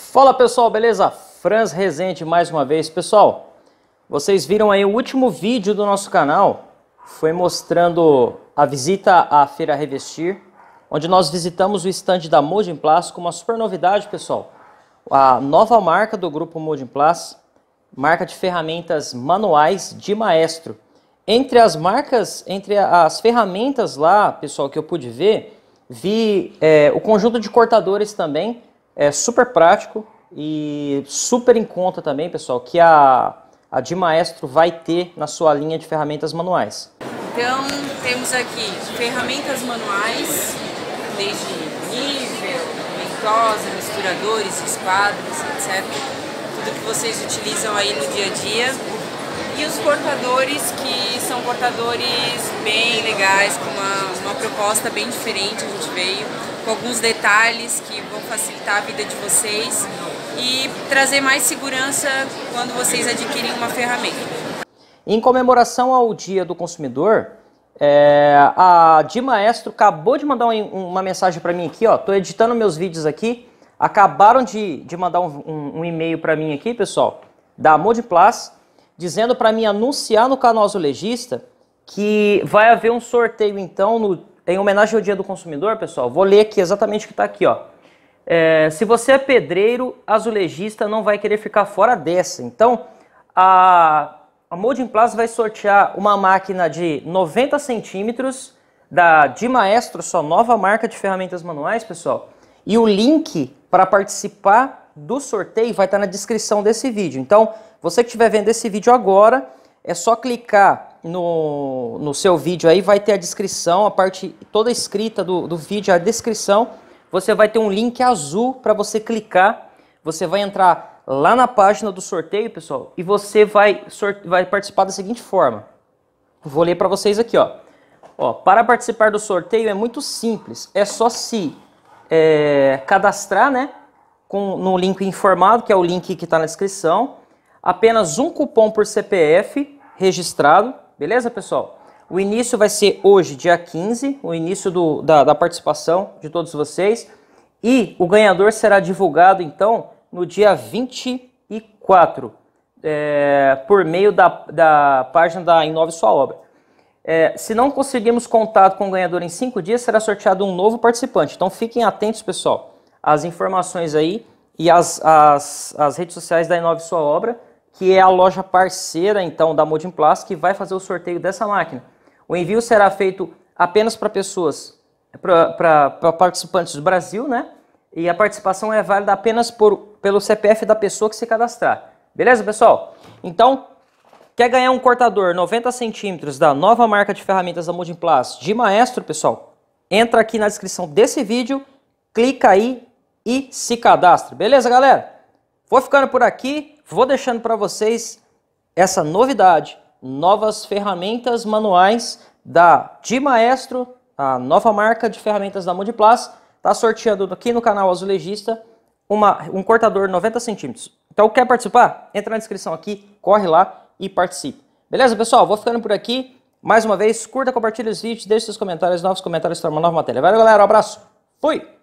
Fala pessoal, beleza? Franz Rezende mais uma vez. Pessoal, vocês viram aí o último vídeo do nosso canal, foi mostrando a visita à Feira Revestir, onde nós visitamos o estande da Modinplast com uma super novidade, pessoal. A nova marca do grupo Modinplast, marca de ferramentas manuais de maestro. Entre as marcas, entre as ferramentas lá, pessoal, que eu pude ver, vi é, o conjunto de cortadores também, é super prático e super em conta também, pessoal, que a, a de maestro vai ter na sua linha de ferramentas manuais. Então, temos aqui ferramentas manuais, desde nível, ventosa, misturadores, esquadros, etc. Tudo que vocês utilizam aí no dia a dia. E os cortadores, que são cortadores bem legais, com uma, uma proposta bem diferente, a gente veio com alguns detalhes que vão facilitar a vida de vocês e trazer mais segurança quando vocês adquirem uma ferramenta. Em comemoração ao Dia do Consumidor, é, a Di Maestro acabou de mandar um, uma mensagem para mim aqui, ó. Tô editando meus vídeos aqui. Acabaram de, de mandar um, um, um e-mail para mim aqui, pessoal, da Modiplas, dizendo para mim anunciar no canal Azulejista que vai haver um sorteio então no em homenagem ao Dia do Consumidor, pessoal, vou ler aqui exatamente o que está aqui. Ó. É, se você é pedreiro, azulejista não vai querer ficar fora dessa. Então, a, a Molding Plus vai sortear uma máquina de 90 centímetros da de Maestro, sua nova marca de ferramentas manuais, pessoal. E o link para participar do sorteio vai estar tá na descrição desse vídeo. Então, você que estiver vendo esse vídeo agora, é só clicar no, no seu vídeo aí vai ter a descrição, a parte toda escrita do, do vídeo, a descrição. Você vai ter um link azul para você clicar. Você vai entrar lá na página do sorteio, pessoal, e você vai, vai participar da seguinte forma. Vou ler para vocês aqui, ó. ó. Para participar do sorteio é muito simples. É só se é, cadastrar, né? Com, no link informado, que é o link que está na descrição. Apenas um cupom por CPF registrado Beleza, pessoal? O início vai ser hoje, dia 15, o início do, da, da participação de todos vocês. E o ganhador será divulgado, então, no dia 24, é, por meio da, da página da Inove Sua Obra. É, se não conseguirmos contato com o ganhador em cinco dias, será sorteado um novo participante. Então fiquem atentos, pessoal, às informações aí e às, às, às redes sociais da Inove Sua Obra que é a loja parceira então da Plus que vai fazer o sorteio dessa máquina. O envio será feito apenas para pessoas, para participantes do Brasil, né? E a participação é válida apenas por, pelo CPF da pessoa que se cadastrar. Beleza, pessoal? Então, quer ganhar um cortador 90 centímetros da nova marca de ferramentas da Plus de maestro, pessoal? Entra aqui na descrição desse vídeo, clica aí e se cadastre. Beleza, galera? Vou ficando por aqui, vou deixando para vocês essa novidade, novas ferramentas manuais da Di Maestro, a nova marca de ferramentas da Mundiplas, está sorteando aqui no canal Azulejista uma, um cortador 90 centímetros. Então quer participar? Entra na descrição aqui, corre lá e participe. Beleza, pessoal? Vou ficando por aqui. Mais uma vez, curta, compartilhe os vídeos, deixe seus comentários, novos comentários para uma nova matéria. Valeu, galera. Um abraço. Fui!